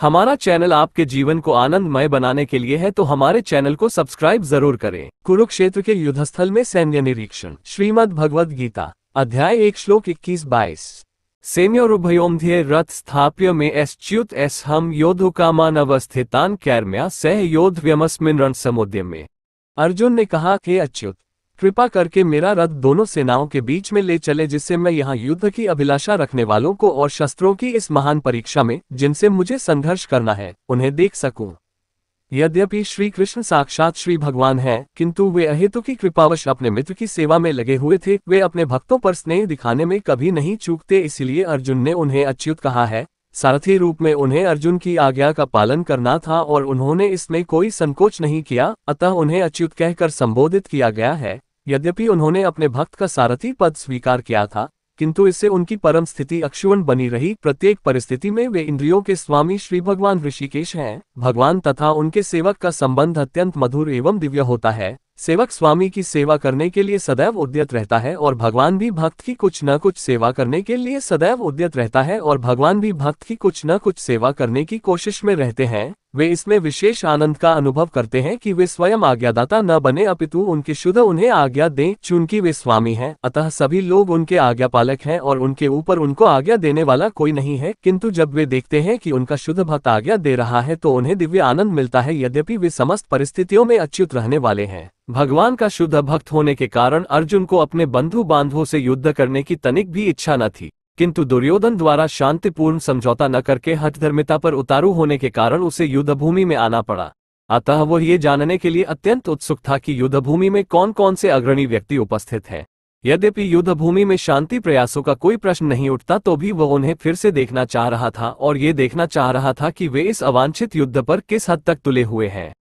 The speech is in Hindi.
हमारा चैनल आपके जीवन को आनंदमय बनाने के लिए है तो हमारे चैनल को सब्सक्राइब जरूर करें कुरुक्षेत्र के युद्धस्थल में सैन्य निरीक्षण श्रीमद भगवद गीता अध्याय एक श्लोक इक्कीस बाईस सेम्योरुभयोमध्य रथ स्थाप्य में एश्च्युत एस हम कामान अवस्थितान कैरम्या सह योद्ध व्यमस्मिन रण समुद्य में अर्जुन ने कहा के अच्युत कृपा करके मेरा रथ दोनों सेनाओं के बीच में ले चले जिससे मैं यहाँ युद्ध की अभिलाषा रखने वालों को और शस्त्रों की इस महान परीक्षा में जिनसे मुझे संघर्ष करना है उन्हें देख सकूं। यद्यपि श्री कृष्ण साक्षात श्री भगवान हैं, किंतु वे अहेतु की कृपावश अपने मित्र की सेवा में लगे हुए थे वे अपने भक्तों पर स्नेह दिखाने में कभी नहीं चूकते इसलिए अर्जुन ने उन्हें अच्युत कहा है सारथी रूप में उन्हें अर्जुन की आज्ञा का पालन करना था और उन्होंने इसमें कोई संकोच नहीं किया अतः उन्हें अच्युत कहकर संबोधित किया गया है यद्यपि उन्होंने अपने भक्त का सारथी पद स्वीकार किया था किंतु इससे उनकी परम स्थिति अक्षुवण बनी रही प्रत्येक परिस्थिति में वे इंद्रियों के स्वामी श्री भगवान ऋषिकेश हैं भगवान तथा उनके सेवक का संबंध अत्यंत मधुर एवं दिव्य होता है सेवक स्वामी की सेवा करने के लिए सदैव उद्यत रहता है और भगवान भी भक्त की कुछ न कुछ सेवा करने के लिए सदैव उद्यत रहता है और भगवान भी भक्त की कुछ न कुछ सेवा करने की कोशिश में रहते हैं वे इसमें विशेष आनंद का अनुभव करते हैं कि वे स्वयं आज्ञादाता न बने अपितु उनके शुद्ध उन्हें आज्ञा दें चूंकि वे स्वामी हैं अतः सभी लोग उनके आज्ञापालक हैं और उनके ऊपर उनको आज्ञा देने वाला कोई नहीं है किंतु जब वे देखते हैं कि उनका शुद्ध भक्त आज्ञा दे रहा है तो उन्हें दिव्य आनंद मिलता है यद्यपि वे समस्त परिस्थितियों में अच्युत रहने वाले हैं भगवान का शुद्ध भक्त होने के कारण अर्जुन को अपने बंधु बांधवों से युद्ध करने की तनिक भी इच्छा न थी किंतु दुर्योधन द्वारा शांतिपूर्ण समझौता न करके हठधर्मिता पर उतारू होने के कारण उसे युद्धभूमि में आना पड़ा अतः वह ये जानने के लिए अत्यंत उत्सुक था कि युद्धभूमि में कौन कौन से अग्रणी व्यक्ति उपस्थित हैं यद्यपि युद्धभूमि में शांति प्रयासों का कोई प्रश्न नहीं उठता तो भी वह उन्हें फिर से देखना चाह रहा था और ये देखना चाह रहा था कि वे इस अवांछित युद्ध पर किस हद तक तुले हुए हैं